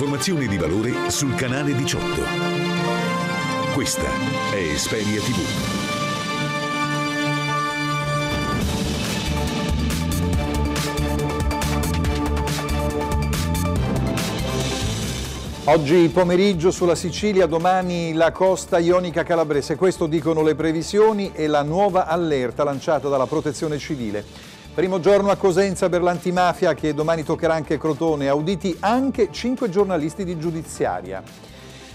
Informazioni di valore sul canale 18. Questa è Esperia TV. Oggi pomeriggio sulla Sicilia, domani la costa ionica calabrese. Questo dicono le previsioni e la nuova allerta lanciata dalla Protezione Civile. Primo giorno a Cosenza per l'antimafia che domani toccherà anche Crotone, auditi anche cinque giornalisti di giudiziaria.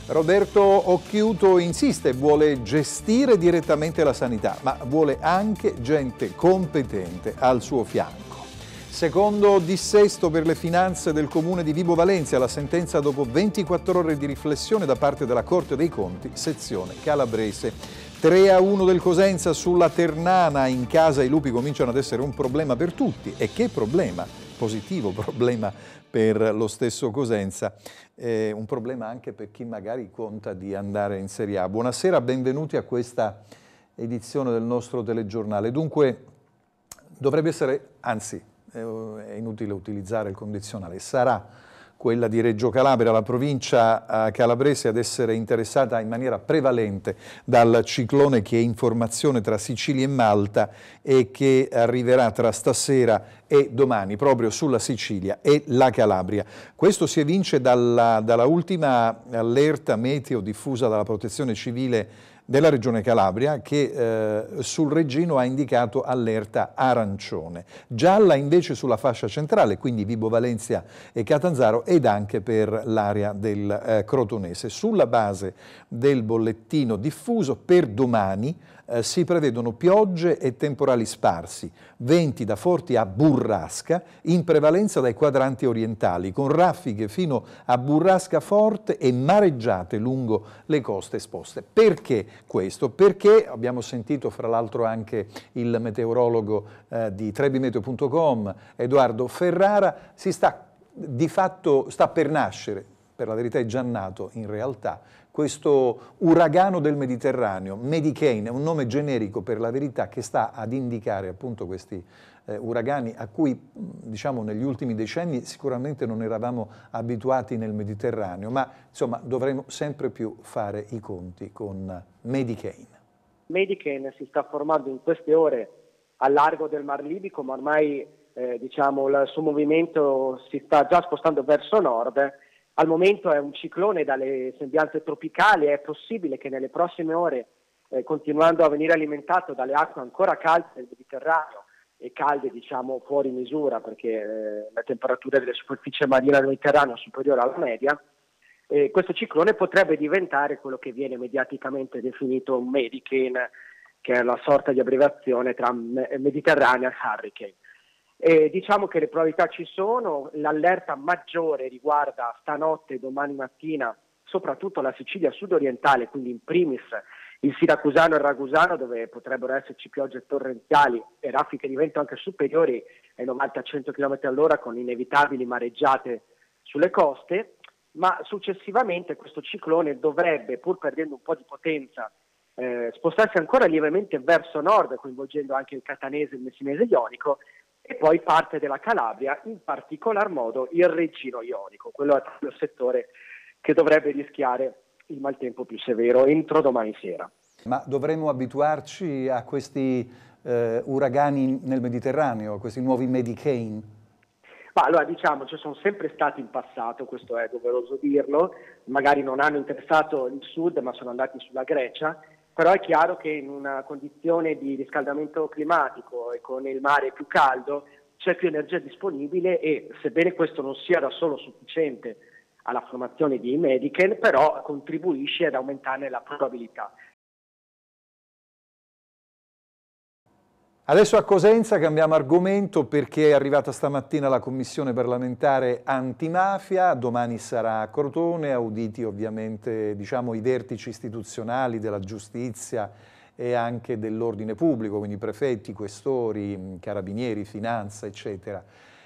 Roberto Occhiuto insiste, vuole gestire direttamente la sanità, ma vuole anche gente competente al suo fianco. Secondo dissesto per le finanze del comune di Vibo Valencia, la sentenza dopo 24 ore di riflessione da parte della Corte dei Conti, sezione calabrese. 3 a 1 del Cosenza sulla Ternana, in casa i lupi cominciano ad essere un problema per tutti. E che problema? Positivo problema per lo stesso Cosenza, eh, un problema anche per chi magari conta di andare in Serie A. Buonasera, benvenuti a questa edizione del nostro telegiornale. Dunque, dovrebbe essere, anzi, eh, è inutile utilizzare il condizionale, sarà quella di Reggio Calabria, la provincia eh, calabrese ad essere interessata in maniera prevalente dal ciclone che è in formazione tra Sicilia e Malta e che arriverà tra stasera e domani proprio sulla Sicilia e la Calabria. Questo si evince dalla, dalla ultima allerta meteo diffusa dalla protezione civile della Regione Calabria che eh, sul Regino ha indicato allerta arancione, gialla invece sulla fascia centrale, quindi Vibo Valencia e Catanzaro ed anche per l'area del eh, Crotonese. Sulla base del bollettino diffuso per domani eh, si prevedono piogge e temporali sparsi, venti da forti a burrasca, in prevalenza dai quadranti orientali, con raffiche fino a burrasca forte e mareggiate lungo le coste esposte. Perché questo? Perché abbiamo sentito fra l'altro anche il meteorologo eh, di trebimeteo.com, Edoardo Ferrara, si sta di fatto sta per nascere, per la verità è già nato in realtà, questo uragano del Mediterraneo, Medicane, è un nome generico per la verità che sta ad indicare appunto questi eh, uragani a cui diciamo negli ultimi decenni sicuramente non eravamo abituati nel Mediterraneo, ma insomma dovremo sempre più fare i conti con Medicane. Medicane si sta formando in queste ore a largo del Mar Libico, ma ormai eh, diciamo, il suo movimento si sta già spostando verso nord al momento è un ciclone dalle sembianze tropicali, è possibile che nelle prossime ore, eh, continuando a venire alimentato dalle acque ancora calde del Mediterraneo e calde diciamo fuori misura perché eh, la temperatura della superficie marina del Mediterraneo è superiore alla media, eh, questo ciclone potrebbe diventare quello che viene mediaticamente definito un Medicane, che è una sorta di abbreviazione tra Mediterranea e Hurricane. Eh, diciamo che le probabilità ci sono, l'allerta maggiore riguarda stanotte e domani mattina soprattutto la Sicilia sudorientale, quindi in primis il Siracusano e il Ragusano dove potrebbero esserci piogge torrenziali e raffiche di vento anche superiori ai 90-100 km all'ora con inevitabili mareggiate sulle coste, ma successivamente questo ciclone dovrebbe, pur perdendo un po' di potenza, eh, spostarsi ancora lievemente verso nord, coinvolgendo anche il catanese, il messinese ionico e poi parte della Calabria, in particolar modo il Regino Ionico, quello è il settore che dovrebbe rischiare il maltempo più severo entro domani sera. Ma dovremmo abituarci a questi eh, uragani nel Mediterraneo, a questi nuovi Medicane? Ma allora diciamo, ci sono sempre stati in passato, questo è doveroso dirlo, magari non hanno interessato il sud ma sono andati sulla Grecia però è chiaro che in una condizione di riscaldamento climatico e con il mare più caldo c'è più energia disponibile e sebbene questo non sia da solo sufficiente alla formazione di Medicaid, però contribuisce ad aumentarne la probabilità. Adesso a Cosenza cambiamo argomento perché è arrivata stamattina la commissione parlamentare antimafia, domani sarà a Crotone, auditi ovviamente diciamo, i vertici istituzionali della giustizia e anche dell'ordine pubblico, quindi prefetti, questori, carabinieri, finanza eccetera.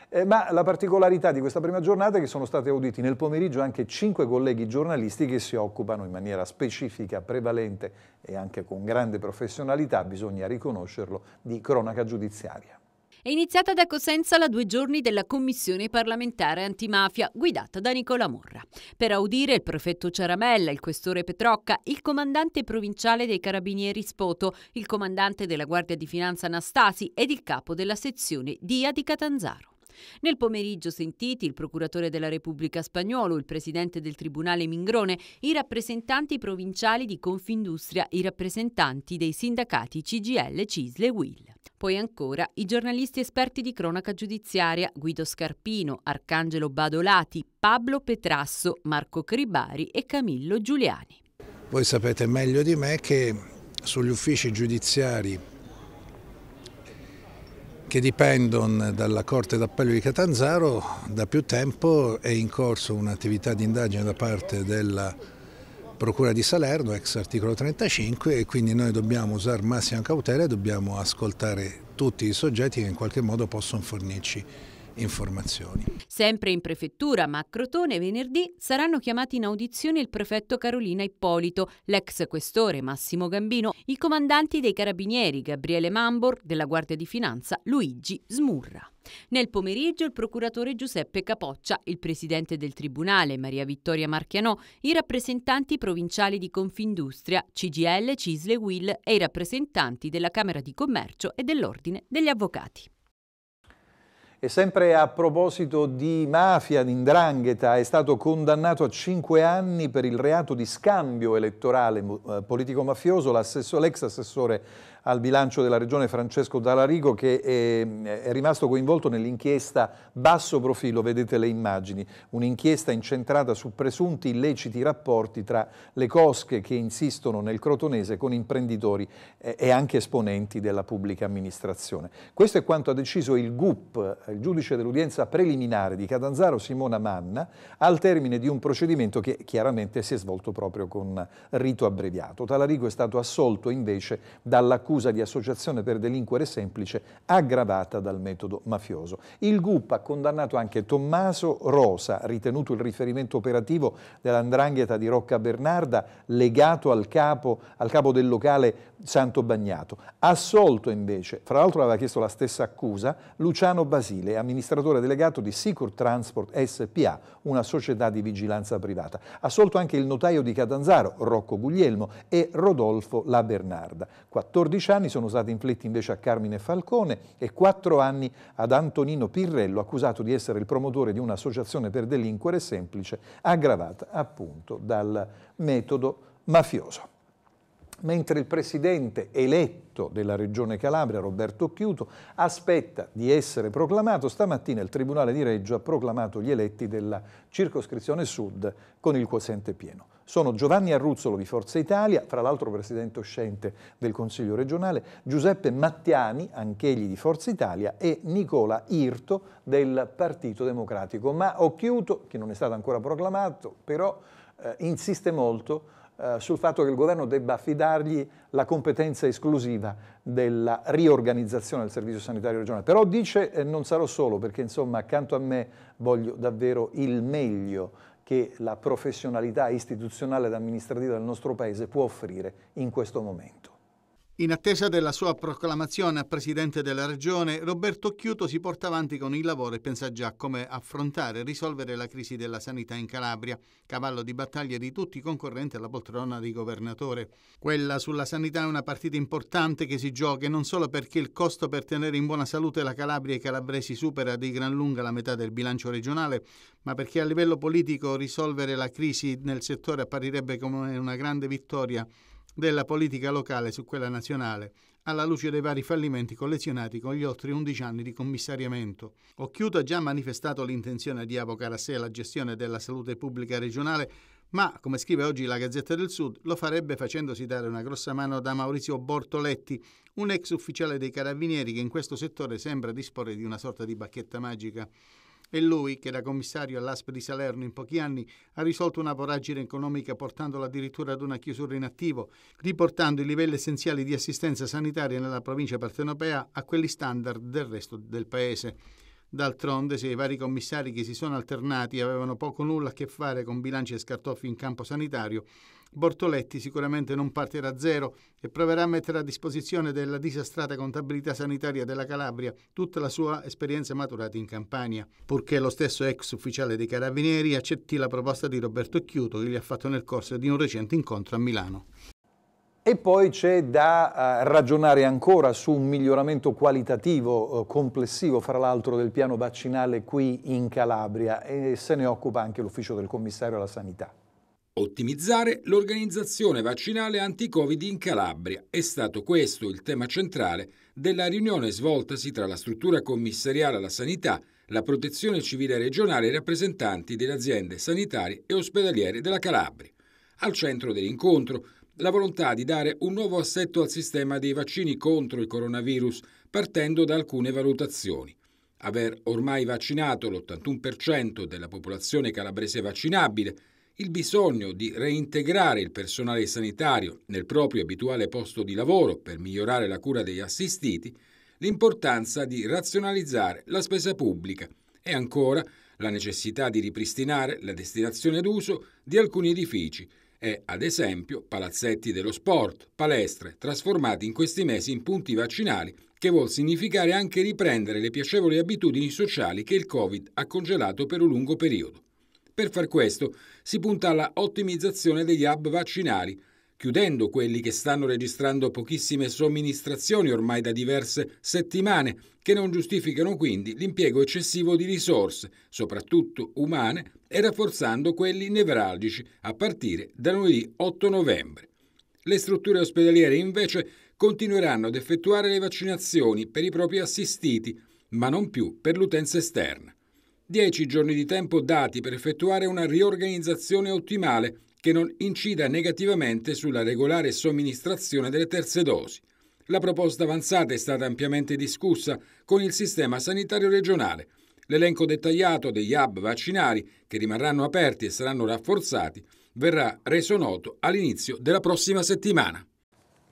Eh, ma la particolarità di questa prima giornata è che sono stati auditi nel pomeriggio anche cinque colleghi giornalisti che si occupano in maniera specifica, prevalente e anche con grande professionalità, bisogna riconoscerlo, di cronaca giudiziaria. È iniziata da Cosenza la due giorni della Commissione parlamentare antimafia guidata da Nicola Morra. Per audire il prefetto Ciaramella, il questore Petrocca, il comandante provinciale dei Carabinieri Spoto, il comandante della Guardia di Finanza Anastasi ed il capo della sezione Dia di Catanzaro. Nel pomeriggio sentiti il procuratore della Repubblica spagnolo, il presidente del Tribunale Mingrone, i rappresentanti provinciali di Confindustria, i rappresentanti dei sindacati CGL, CISL e WIL. Poi ancora i giornalisti esperti di cronaca giudiziaria Guido Scarpino, Arcangelo Badolati, Pablo Petrasso, Marco Cribari e Camillo Giuliani. Voi sapete meglio di me che sugli uffici giudiziari che dipendono dalla Corte d'Appello di Catanzaro, da più tempo è in corso un'attività di indagine da parte della Procura di Salerno, ex articolo 35, e quindi noi dobbiamo usare massima cautela e dobbiamo ascoltare tutti i soggetti che in qualche modo possono fornirci informazioni. Sempre in prefettura, ma a Crotone, venerdì saranno chiamati in audizione il prefetto Carolina Ippolito, l'ex questore Massimo Gambino, i comandanti dei carabinieri Gabriele Mambor, della Guardia di Finanza Luigi Smurra. Nel pomeriggio il procuratore Giuseppe Capoccia, il presidente del tribunale Maria Vittoria Marchianò, i rappresentanti provinciali di Confindustria, CGL, Cisle, Will e i rappresentanti della Camera di Commercio e dell'Ordine degli Avvocati. E sempre a proposito di mafia, di indrangheta, è stato condannato a 5 anni per il reato di scambio elettorale eh, politico-mafioso l'ex assessore al bilancio della regione Francesco Dallarigo che è, ehm, è rimasto coinvolto nell'inchiesta Basso Profilo, vedete le immagini, un'inchiesta incentrata su presunti illeciti rapporti tra le cosche che insistono nel crotonese con imprenditori e anche esponenti della pubblica amministrazione. Questo è quanto ha deciso il GUP, il giudice dell'udienza preliminare di Catanzaro Simona Manna, al termine di un procedimento che chiaramente si è svolto proprio con rito abbreviato. Talarigo è stato assolto invece dall'accusa l'accusa di associazione per delinquere semplice aggravata dal metodo mafioso. Il GUP ha condannato anche Tommaso Rosa, ritenuto il riferimento operativo dell'andrangheta di Rocca Bernarda, legato al capo, al capo del locale Santo Bagnato. Assolto invece, fra l'altro aveva chiesto la stessa accusa, Luciano Basile, amministratore delegato di Sicur Transport SPA, una società di vigilanza privata. Assolto anche il notaio di Catanzaro, Rocco Guglielmo, e Rodolfo La Bernarda. 14 anni sono stati inflitti invece a Carmine Falcone e 4 anni ad Antonino Pirrello, accusato di essere il promotore di un'associazione per delinquere semplice, aggravata appunto dal metodo mafioso mentre il presidente eletto della Regione Calabria, Roberto Chiuto, aspetta di essere proclamato. Stamattina il Tribunale di Reggio ha proclamato gli eletti della circoscrizione sud con il quoziente pieno. Sono Giovanni Arruzzolo di Forza Italia, fra l'altro presidente uscente del Consiglio regionale, Giuseppe Mattiani, anch'egli di Forza Italia, e Nicola Irto del Partito Democratico. Ma Occhiuto, che non è stato ancora proclamato, però eh, insiste molto eh, sul fatto che il governo debba affidargli la competenza esclusiva della riorganizzazione del servizio sanitario regionale. Però dice eh, non sarò solo perché insomma accanto a me voglio davvero il meglio che la professionalità istituzionale ed amministrativa del nostro Paese può offrire in questo momento. In attesa della sua proclamazione a presidente della regione, Roberto Chiuto si porta avanti con il lavoro e pensa già come affrontare e risolvere la crisi della sanità in Calabria, cavallo di battaglia di tutti i concorrenti alla poltrona di governatore. Quella sulla sanità è una partita importante che si gioca e non solo perché il costo per tenere in buona salute la Calabria e i calabresi supera di gran lunga la metà del bilancio regionale, ma perché a livello politico risolvere la crisi nel settore apparirebbe come una grande vittoria della politica locale su quella nazionale, alla luce dei vari fallimenti collezionati con gli oltre 11 anni di commissariamento. Occhiuto ha già manifestato l'intenzione di avvocare a sé la gestione della salute pubblica regionale, ma, come scrive oggi la Gazzetta del Sud, lo farebbe facendosi dare una grossa mano da Maurizio Bortoletti, un ex ufficiale dei carabinieri che in questo settore sembra disporre di una sorta di bacchetta magica. È lui che da commissario all'ASP di Salerno in pochi anni ha risolto una voragine economica portandola addirittura ad una chiusura in attivo, riportando i livelli essenziali di assistenza sanitaria nella provincia partenopea a quelli standard del resto del paese. D'altronde, se i vari commissari che si sono alternati avevano poco o nulla a che fare con bilanci e scartoffi in campo sanitario, Bortoletti sicuramente non parte da zero e proverà a mettere a disposizione della disastrata contabilità sanitaria della Calabria tutta la sua esperienza maturata in Campania, purché lo stesso ex ufficiale dei Carabinieri accetti la proposta di Roberto Chiuto che gli ha fatto nel corso di un recente incontro a Milano. E poi c'è da eh, ragionare ancora su un miglioramento qualitativo eh, complessivo, fra l'altro, del piano vaccinale qui in Calabria e se ne occupa anche l'ufficio del commissario alla sanità. Ottimizzare l'organizzazione vaccinale anti-Covid in Calabria è stato questo il tema centrale della riunione svoltasi tra la struttura commissariale alla sanità, la protezione civile regionale e i rappresentanti delle aziende sanitarie e ospedaliere della Calabria. Al centro dell'incontro la volontà di dare un nuovo assetto al sistema dei vaccini contro il coronavirus, partendo da alcune valutazioni. Aver ormai vaccinato l'81% della popolazione calabrese vaccinabile, il bisogno di reintegrare il personale sanitario nel proprio abituale posto di lavoro per migliorare la cura degli assistiti, l'importanza di razionalizzare la spesa pubblica e ancora la necessità di ripristinare la destinazione d'uso di alcuni edifici e, ad esempio, palazzetti dello sport, palestre, trasformati in questi mesi in punti vaccinali, che vuol significare anche riprendere le piacevoli abitudini sociali che il Covid ha congelato per un lungo periodo. Per far questo si punta alla ottimizzazione degli hub vaccinali, chiudendo quelli che stanno registrando pochissime somministrazioni ormai da diverse settimane, che non giustificano quindi l'impiego eccessivo di risorse, soprattutto umane, e rafforzando quelli nevralgici, a partire da lunedì 8 novembre. Le strutture ospedaliere invece continueranno ad effettuare le vaccinazioni per i propri assistiti, ma non più per l'utenza esterna. 10 giorni di tempo dati per effettuare una riorganizzazione ottimale che non incida negativamente sulla regolare somministrazione delle terze dosi. La proposta avanzata è stata ampiamente discussa con il sistema sanitario regionale. L'elenco dettagliato degli hub vaccinari che rimarranno aperti e saranno rafforzati verrà reso noto all'inizio della prossima settimana.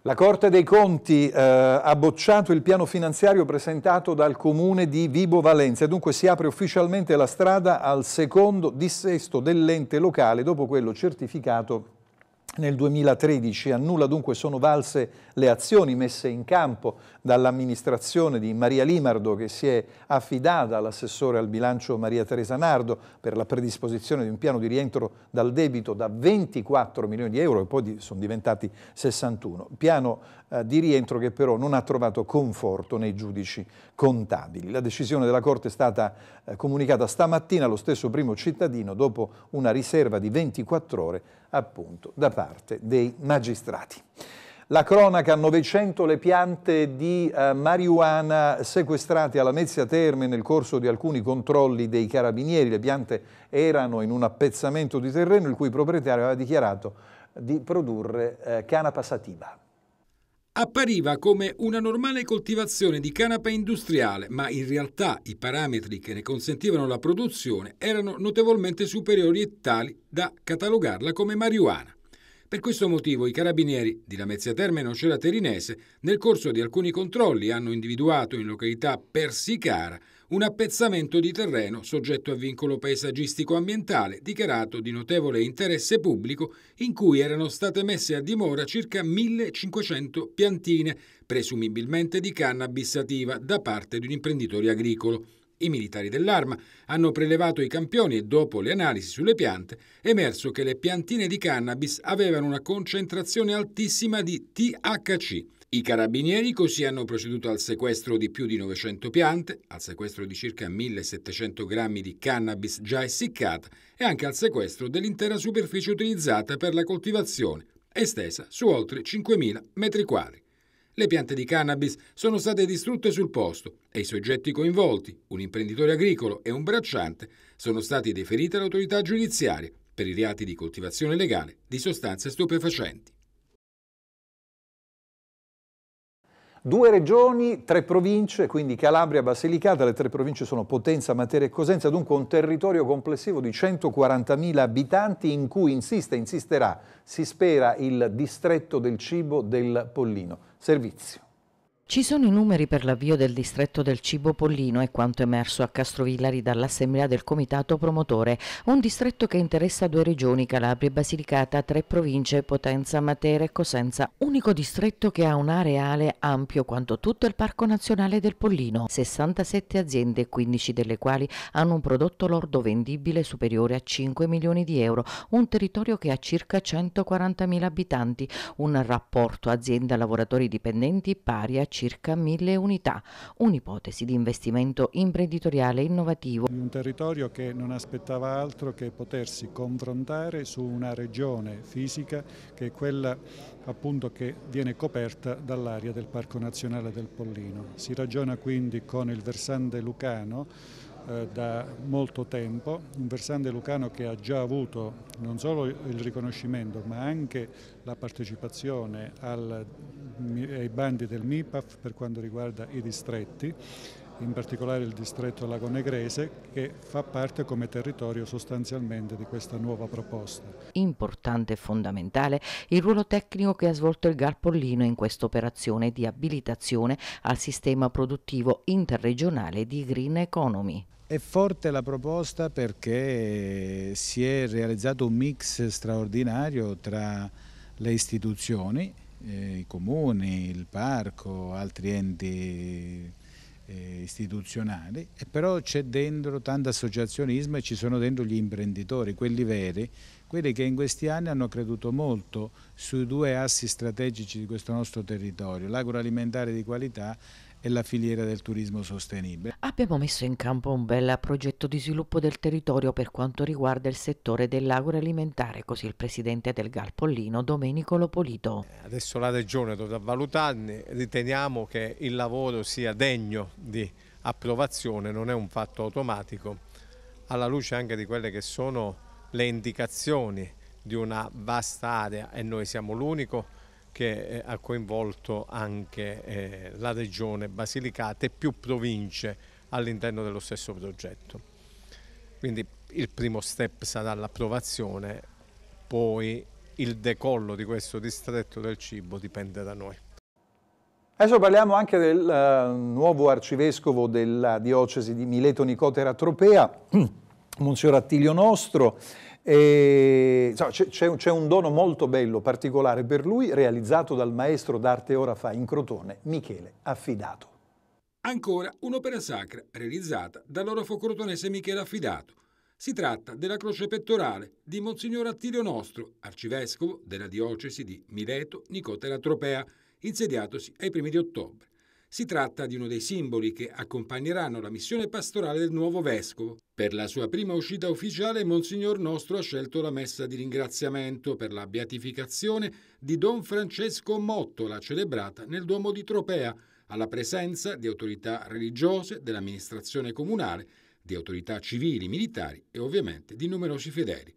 La Corte dei Conti eh, ha bocciato il piano finanziario presentato dal comune di Vibo Valenza. dunque si apre ufficialmente la strada al secondo dissesto dell'ente locale dopo quello certificato nel 2013 a nulla dunque sono valse le azioni messe in campo dall'amministrazione di Maria Limardo che si è affidata all'assessore al bilancio Maria Teresa Nardo per la predisposizione di un piano di rientro dal debito da 24 milioni di euro che poi sono diventati 61. Piano eh, di rientro che però non ha trovato conforto nei giudici contabili. La decisione della Corte è stata eh, comunicata stamattina allo stesso primo cittadino dopo una riserva di 24 ore appunto da parte dei magistrati. La cronaca 900 le piante di eh, marijuana sequestrate alla Mezzia Terme nel corso di alcuni controlli dei carabinieri. Le piante erano in un appezzamento di terreno il cui proprietario aveva dichiarato di produrre eh, canapa sativa appariva come una normale coltivazione di canapa industriale, ma in realtà i parametri che ne consentivano la produzione erano notevolmente superiori e tali da catalogarla come marijuana. Per questo motivo i carabinieri di Lamezia Terme e Nocera Terinese nel corso di alcuni controlli hanno individuato in località Persicara un appezzamento di terreno soggetto a vincolo paesaggistico ambientale dichiarato di notevole interesse pubblico in cui erano state messe a dimora circa 1500 piantine, presumibilmente di cannabis sativa, da parte di un imprenditore agricolo. I militari dell'arma hanno prelevato i campioni e dopo le analisi sulle piante è emerso che le piantine di cannabis avevano una concentrazione altissima di THC, i carabinieri così hanno proceduto al sequestro di più di 900 piante, al sequestro di circa 1700 grammi di cannabis già essiccata e anche al sequestro dell'intera superficie utilizzata per la coltivazione, estesa su oltre 5.000 metri quadri. Le piante di cannabis sono state distrutte sul posto e i soggetti coinvolti, un imprenditore agricolo e un bracciante, sono stati deferiti all'autorità giudiziaria per i reati di coltivazione legale di sostanze stupefacenti. Due regioni, tre province, quindi Calabria, Basilicata, le tre province sono Potenza, Materia e Cosenza, dunque un territorio complessivo di 140.000 abitanti in cui insiste, insisterà, si spera, il distretto del cibo del Pollino. Servizio. Ci sono i numeri per l'avvio del distretto del cibo pollino e quanto emerso a Castrovillari dall'assemblea del comitato promotore, un distretto che interessa due regioni, Calabria e Basilicata, tre province, Potenza, Matera e Cosenza, unico distretto che ha un areale ampio quanto tutto il Parco Nazionale del Pollino, 67 aziende, 15 delle quali hanno un prodotto lordo vendibile superiore a 5 milioni di euro, un territorio che ha circa 140 mila abitanti, un rapporto azienda-lavoratori dipendenti pari a circa mille unità, un'ipotesi di investimento imprenditoriale innovativo. Un territorio che non aspettava altro che potersi confrontare su una regione fisica che è quella appunto che viene coperta dall'area del Parco Nazionale del Pollino. Si ragiona quindi con il versante lucano eh, da molto tempo, un versante lucano che ha già avuto non solo il riconoscimento ma anche la partecipazione al, ai bandi del MIPAF per quanto riguarda i distretti, in particolare il distretto Lago Negrese che fa parte come territorio sostanzialmente di questa nuova proposta. Importante e fondamentale il ruolo tecnico che ha svolto il Garpollino in questa operazione di abilitazione al sistema produttivo interregionale di Green Economy. È forte la proposta perché si è realizzato un mix straordinario tra le istituzioni, eh, i comuni, il parco, altri enti eh, istituzionali, e però c'è dentro tanto associazionismo e ci sono dentro gli imprenditori, quelli veri, quelli che in questi anni hanno creduto molto sui due assi strategici di questo nostro territorio, l'agroalimentare di qualità e la filiera del turismo sostenibile. Abbiamo messo in campo un bel progetto di sviluppo del territorio per quanto riguarda il settore dell'agroalimentare, così il presidente del Garpollino, Domenico Lopolito. Adesso la Regione dovrà valutarne, riteniamo che il lavoro sia degno di approvazione, non è un fatto automatico, alla luce anche di quelle che sono le indicazioni di una vasta area e noi siamo l'unico che eh, ha coinvolto anche eh, la regione Basilicata e più province all'interno dello stesso progetto. Quindi il primo step sarà l'approvazione, poi il decollo di questo distretto del cibo dipende da noi. Adesso parliamo anche del uh, nuovo arcivescovo della diocesi di Mileto Nicotera Tropea, Monsignor Attilio Nostro, e, c'è, un dono molto bello, particolare per lui, realizzato dal maestro d'arte ora fa in Crotone, Michele Affidato. Ancora un'opera sacra realizzata dall'orafo crotonese Michele Affidato. Si tratta della croce pettorale di Monsignor Attilio Nostro, arcivescovo della diocesi di Mileto Nicotera Tropea, insediatosi ai primi di ottobre. Si tratta di uno dei simboli che accompagneranno la missione pastorale del nuovo vescovo. Per la sua prima uscita ufficiale, Monsignor Nostro ha scelto la messa di ringraziamento per la beatificazione di Don Francesco Mottola, celebrata nel Duomo di Tropea, alla presenza di autorità religiose, dell'amministrazione comunale, di autorità civili, militari e ovviamente di numerosi fedeli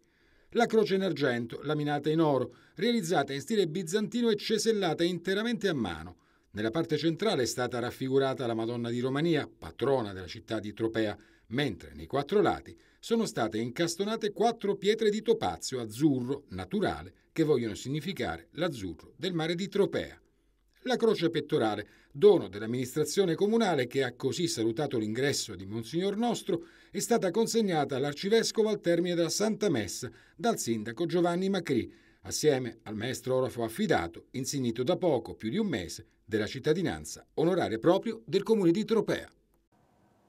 la croce in argento, laminata in oro, realizzata in stile bizantino e cesellata interamente a mano. Nella parte centrale è stata raffigurata la Madonna di Romania, patrona della città di Tropea, mentre nei quattro lati sono state incastonate quattro pietre di topazio azzurro naturale che vogliono significare l'azzurro del mare di Tropea. La croce pettorale, dono dell'amministrazione comunale che ha così salutato l'ingresso di Monsignor Nostro, è stata consegnata all'arcivescovo al termine della Santa Messa dal sindaco Giovanni Macri, assieme al maestro orafo affidato, insignito da poco, più di un mese, della cittadinanza onoraria proprio del comune di Tropea.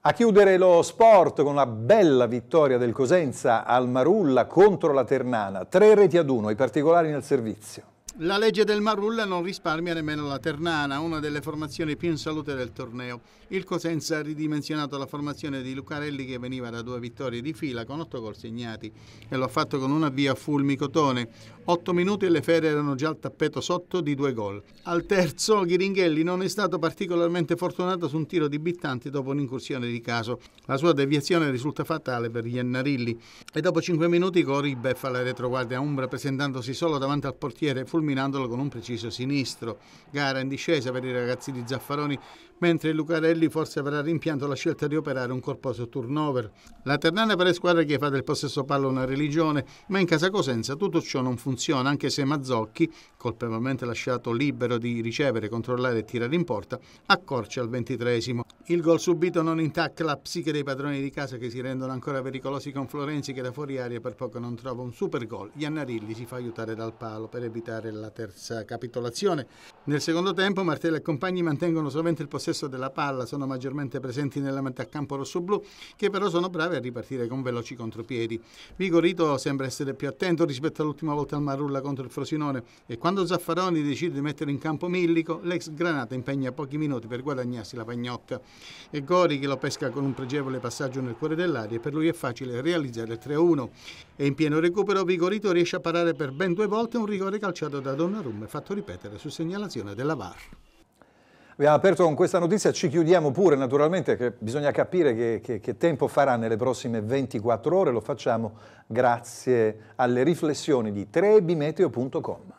A chiudere lo sport con una bella vittoria del Cosenza al Marulla contro la Ternana, tre reti ad uno, i particolari nel servizio. La legge del Marulla non risparmia nemmeno la Ternana, una delle formazioni più in salute del torneo. Il Cosenza ha ridimensionato la formazione di Lucarelli che veniva da due vittorie di fila con otto gol segnati e lo ha fatto con un avvio a Fulmi Cotone. Otto minuti e le fere erano già al tappeto sotto di due gol. Al terzo Ghiringhelli non è stato particolarmente fortunato su un tiro di Bittanti dopo un'incursione di caso. La sua deviazione risulta fatale per Iannarilli e dopo cinque minuti Cori beffa la retroguardia Umbra presentandosi solo davanti al portiere fulmicotone dominandolo con un preciso sinistro. Gara in discesa per i ragazzi di Zaffaroni, mentre Lucarelli forse avrà rimpianto la scelta di operare un corposo turnover. La ternana per le squadre che fa del possesso palla una religione, ma in casa Cosenza tutto ciò non funziona, anche se Mazzocchi, colpevolmente lasciato libero di ricevere, controllare e tirare in porta, accorcia al ventitresimo. Il gol subito non intacca la psiche dei padroni di casa che si rendono ancora pericolosi con Florenzi che da fuori aria per poco non trova un super gol. Giannarilli si fa aiutare dal palo per evitare la alla terza capitolazione. Nel secondo tempo Martella e compagni mantengono solamente il possesso della palla, sono maggiormente presenti nella metà metacampo rossoblù che però sono bravi a ripartire con veloci contropiedi. Vigorito sembra essere più attento rispetto all'ultima volta al Marulla contro il Frosinone e quando Zaffaroni decide di mettere in campo Millico, l'ex Granata impegna pochi minuti per guadagnarsi la pagnocca. E Gori che lo pesca con un pregevole passaggio nel cuore dell'aria e per lui è facile realizzare il 3-1. E in pieno recupero Vigorito riesce a parare per ben due volte un rigore calciato da Donnarumma e fatto ripetere su segnalazione della VAR. Abbiamo aperto con questa notizia, ci chiudiamo pure naturalmente, che bisogna capire che, che, che, tempo farà nelle prossime 24 ore, lo facciamo grazie alle riflessioni di trebimeteo.com.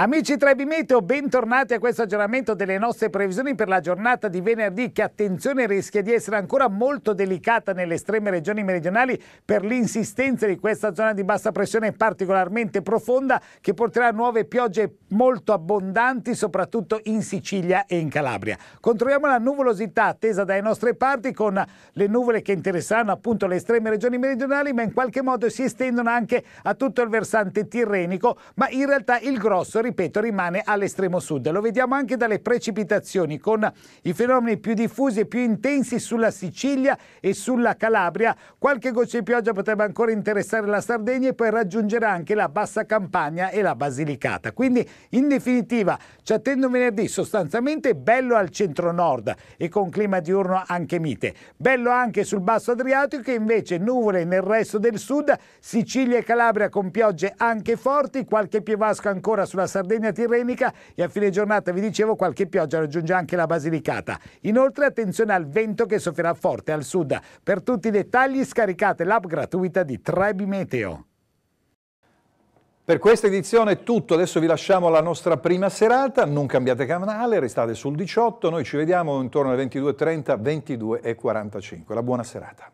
Amici Trebi bentornati a questo aggiornamento delle nostre previsioni per la giornata di venerdì che attenzione rischia di essere ancora molto delicata nelle estreme regioni meridionali per l'insistenza di questa zona di bassa pressione particolarmente profonda che porterà nuove piogge molto abbondanti soprattutto in Sicilia e in Calabria. Controlliamo la nuvolosità attesa dalle nostre parti con le nuvole che interesseranno appunto le estreme regioni meridionali ma in qualche modo si estendono anche a tutto il versante tirrenico ma in realtà il grosso ripeto, rimane all'estremo sud. Lo vediamo anche dalle precipitazioni, con i fenomeni più diffusi e più intensi sulla Sicilia e sulla Calabria. Qualche goccia di pioggia potrebbe ancora interessare la Sardegna e poi raggiungere anche la Bassa Campania e la Basilicata. Quindi, in definitiva, ci attendo venerdì sostanzialmente bello al centro-nord e con clima diurno anche mite. Bello anche sul basso Adriatico e invece nuvole nel resto del sud, Sicilia e Calabria con piogge anche forti, qualche pievasco ancora sulla Sardegna Sardegna Tirrenica e a fine giornata, vi dicevo, qualche pioggia raggiunge anche la Basilicata. Inoltre attenzione al vento che soffrirà forte al sud. Per tutti i dettagli scaricate l'app gratuita di Trebi Meteo. Per questa edizione è tutto, adesso vi lasciamo alla nostra prima serata, non cambiate canale, restate sul 18, noi ci vediamo intorno alle 22.30, 22.45. La buona serata.